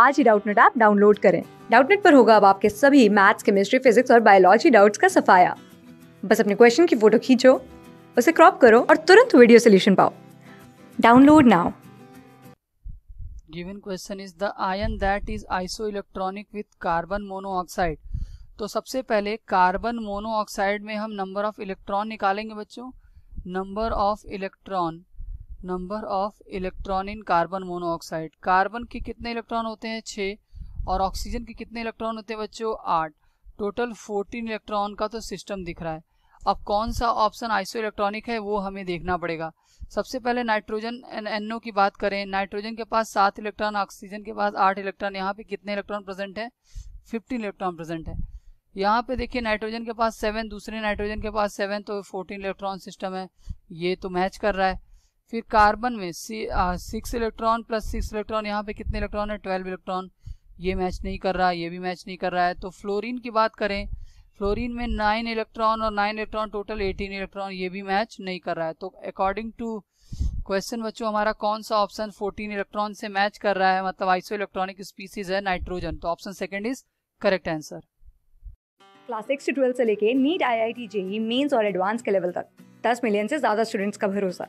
आज ही Doubtnut app download करें डाउटनेट पर होगा अब आपके सभी मैथ्स केमिस्ट्री फिजिक्स और बायोलॉजी डाउट्स का सफाया बस अपने क्वेश्चन की फोटो खींचो उसे क्रॉप करो और तुरंत वीडियो सोल्यूशन पाओ download now given question is the ion that is isoelectronic with carbon monoxide तो सबसे पहले कार्बन मोनोऑक्साइड में हम नंबर ऑफ इलेक्ट्रॉन निकालेंगे बच्चों number of electron number of electron in carbon monoxide carbon के कितने इलेक्ट्रॉन होते हैं छः और ऑक्सीजन के कितने इलेक्ट्रॉन होते हैं बच्चों आठ टोटल फोर्टीन इलेक्ट्रॉन का तो सिस्टम दिख रहा है अब कौन सा ऑप्शन आइसो इलेक्ट्रॉनिक है वो हमें देखना पड़ेगा सबसे पहले नाइट्रोजन ओ की बात करें नाइट्रोजन के पास सात इलेक्ट्रॉन ऑक्सीजन के पास आठ इलेक्ट्रॉन यहाँ पे कितने इलेक्ट्रॉन प्रेजेंट है फिफ्टीन इलेक्ट्रॉन प्रेजेंट है यहाँ पे देखिए नाइट्रोजन के पास सेवन दूसरे नाइट्रोजन के पास सेवन तो फोर्टीन इलेक्ट्रॉन सिस्टम है ये तो मैच कर रहा है फिर कार्बन में six electron plus six electron यहाँ पे कितने इलेक्ट्रॉन है ट्वेल्व इलेक्ट्रॉन ये मैच नहीं कर रहा ये भी मैच नहीं कर रहा है तो फ्लोरीन की बात करें फ्लोरीन में नाइन इलेक्ट्रॉन और nine electron total eighteen electron ये भी मैच नहीं कर रहा है तो अकॉर्डिंग टू क्वेश्चन बच्चों हमारा कौन सा ऑप्शन फोर्टीन इलेक्ट्रॉन से मैच कर रहा है मतलब आइसो इलेक्ट्रॉनिक स्पीसीज है नाइट्रोजन तो option second is correct answer class six से लेके NEET I I T JEE mains और एडवांस के लेवल तक दस मिलियन से ज्यादा स्टूडेंट्स का भरोसा